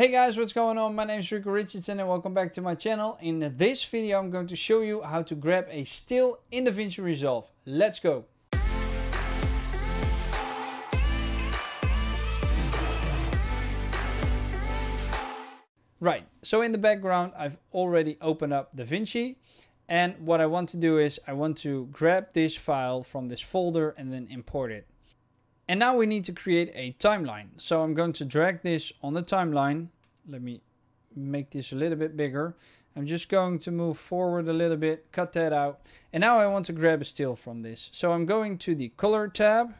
Hey guys, what's going on? My name is Rico Richardson and welcome back to my channel. In this video I'm going to show you how to grab a still in DaVinci Resolve. Let's go! Right, so in the background I've already opened up DaVinci and what I want to do is I want to grab this file from this folder and then import it. And now we need to create a timeline. So I'm going to drag this on the timeline. Let me make this a little bit bigger. I'm just going to move forward a little bit, cut that out. And now I want to grab a still from this. So I'm going to the color tab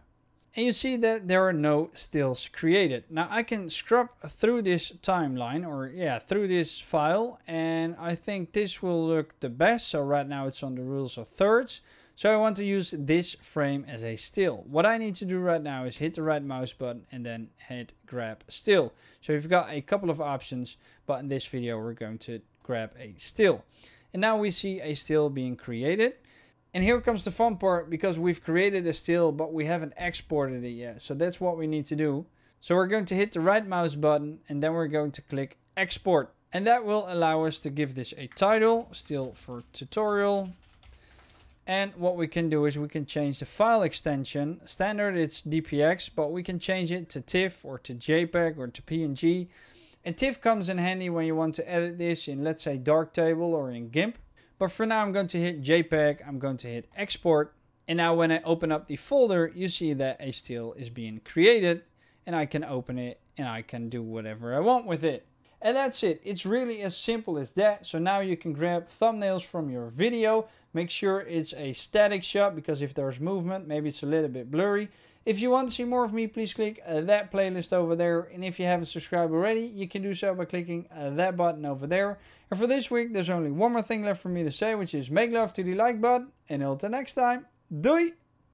and you see that there are no stills created. Now I can scrub through this timeline or yeah, through this file. And I think this will look the best. So right now it's on the rules of thirds. So I want to use this frame as a still. What I need to do right now is hit the right mouse button and then hit grab still. So you've got a couple of options, but in this video we're going to grab a still. And now we see a still being created. And here comes the fun part because we've created a still, but we haven't exported it yet. So that's what we need to do. So we're going to hit the right mouse button and then we're going to click export. And that will allow us to give this a title, still for tutorial. And what we can do is we can change the file extension. Standard it's DPX, but we can change it to TIFF or to JPEG or to PNG. And TIFF comes in handy when you want to edit this in, let's say, Darktable or in GIMP. But for now, I'm going to hit JPEG. I'm going to hit export. And now when I open up the folder, you see that a still is being created and I can open it and I can do whatever I want with it. And that's it. It's really as simple as that. So now you can grab thumbnails from your video. Make sure it's a static shot because if there's movement, maybe it's a little bit blurry. If you want to see more of me, please click uh, that playlist over there. And if you haven't subscribed already, you can do so by clicking uh, that button over there. And for this week, there's only one more thing left for me to say, which is make love to the like button. And until next time, doei!